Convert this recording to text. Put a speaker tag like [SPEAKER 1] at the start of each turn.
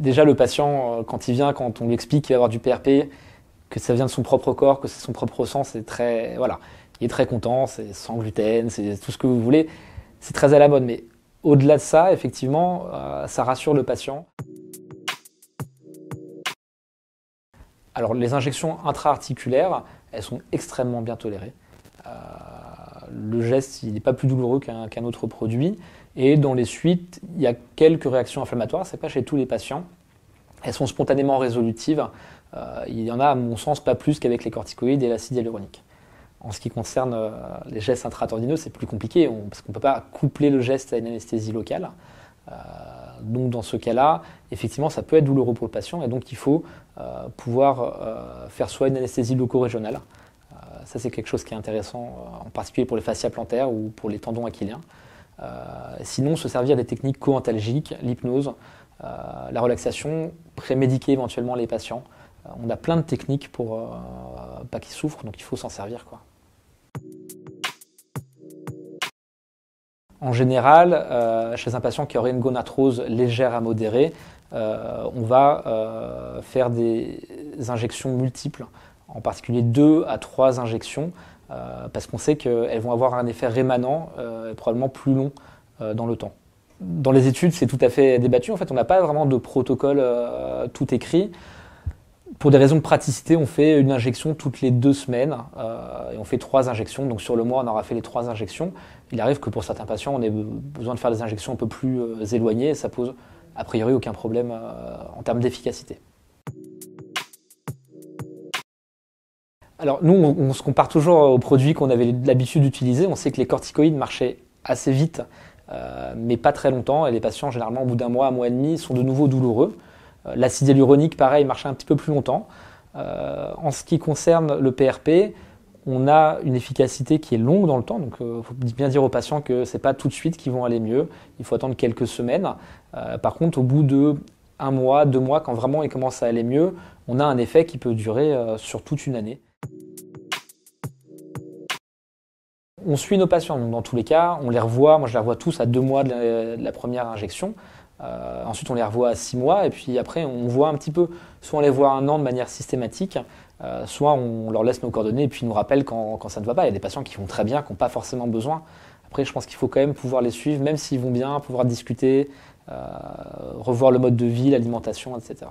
[SPEAKER 1] déjà le patient, euh, quand il vient, quand on lui explique qu'il va avoir du PRP, que ça vient de son propre corps, que c'est son propre sang, c'est très. Voilà. Il est très content, c'est sans gluten, c'est tout ce que vous voulez. C'est très à la mode. Mais au-delà de ça, effectivement, euh, ça rassure le patient. Alors, les injections intra-articulaires, elles sont extrêmement bien tolérées. Euh, le geste, n'est pas plus douloureux qu'un autre produit. Et dans les suites, il y a quelques réactions inflammatoires, c'est pas chez tous les patients. Elles sont spontanément résolutives. Euh, il y en a, à mon sens, pas plus qu'avec les corticoïdes et l'acide hyaluronique. En ce qui concerne euh, les gestes intratendineux, c'est plus compliqué parce qu'on ne peut pas coupler le geste à une anesthésie locale. Euh, donc dans ce cas-là, effectivement, ça peut être douloureux pour le patient et donc il faut pouvoir faire soit une anesthésie loco-régionale, ça, c'est quelque chose qui est intéressant, euh, en particulier pour les fascias plantaires ou pour les tendons aquiliens. Euh, sinon, se servir des techniques co l'hypnose, euh, la relaxation, prémédiquer éventuellement les patients. on a plein de techniques pour pas qu'ils souffrent, donc il faut s'en servir. Quoi. En général, chez un patient qui aurait une gonarthrose légère à modérée, on va faire des injections multiples en particulier deux à trois injections, euh, parce qu'on sait qu'elles vont avoir un effet rémanent, euh, probablement plus long euh, dans le temps. Dans les études, c'est tout à fait débattu. En fait, on n'a pas vraiment de protocole tout écrit pour des raisons de praticité, on fait une injection toutes les deux semaines et on fait trois injections. Donc sur le mois, on aura fait les trois injections. Il arrive que pour certains patients, on ait besoin de faire des injections un peu plus éloignées ça pose a priori aucun problème en termes d'efficacité. Alors nous, on, se compare toujours aux produits qu'on avait l'habitude d'utiliser. On sait que les corticoïdes marchaient assez vite, euh, mais pas très longtemps. Et les patients, généralement, au bout d'un mois, un mois et demi, sont de nouveau douloureux. Euh, l'acide hyaluronique, pareil, marchait un petit peu plus longtemps. Euh, en ce qui concerne le PRP, on a une efficacité qui est longue dans le temps, donc il faut bien dire aux patients que ce n'est pas tout de suite qu'ils vont aller mieux, il faut attendre quelques semaines. par contre, au bout de un mois, deux mois, quand vraiment ils commencent à aller mieux, on a un effet qui peut durer sur toute une année. On suit nos patients, donc dans tous les cas, on les revoit, moi je les revois tous à deux mois de la, première injection. Euh, ensuite, on les revoit à six mois, et puis après, on voit un petit peu, soit on les voit un an de manière systématique, euh, soit on leur laisse nos coordonnées et puis ils nous rappellent quand, ça ne va pas. Il y a des patients qui vont très bien, qui n'ont pas forcément besoin. Après, je pense qu'il faut quand même pouvoir les suivre, même s'ils vont bien, pouvoir discuter, euh, revoir le mode de vie, l'alimentation, etc.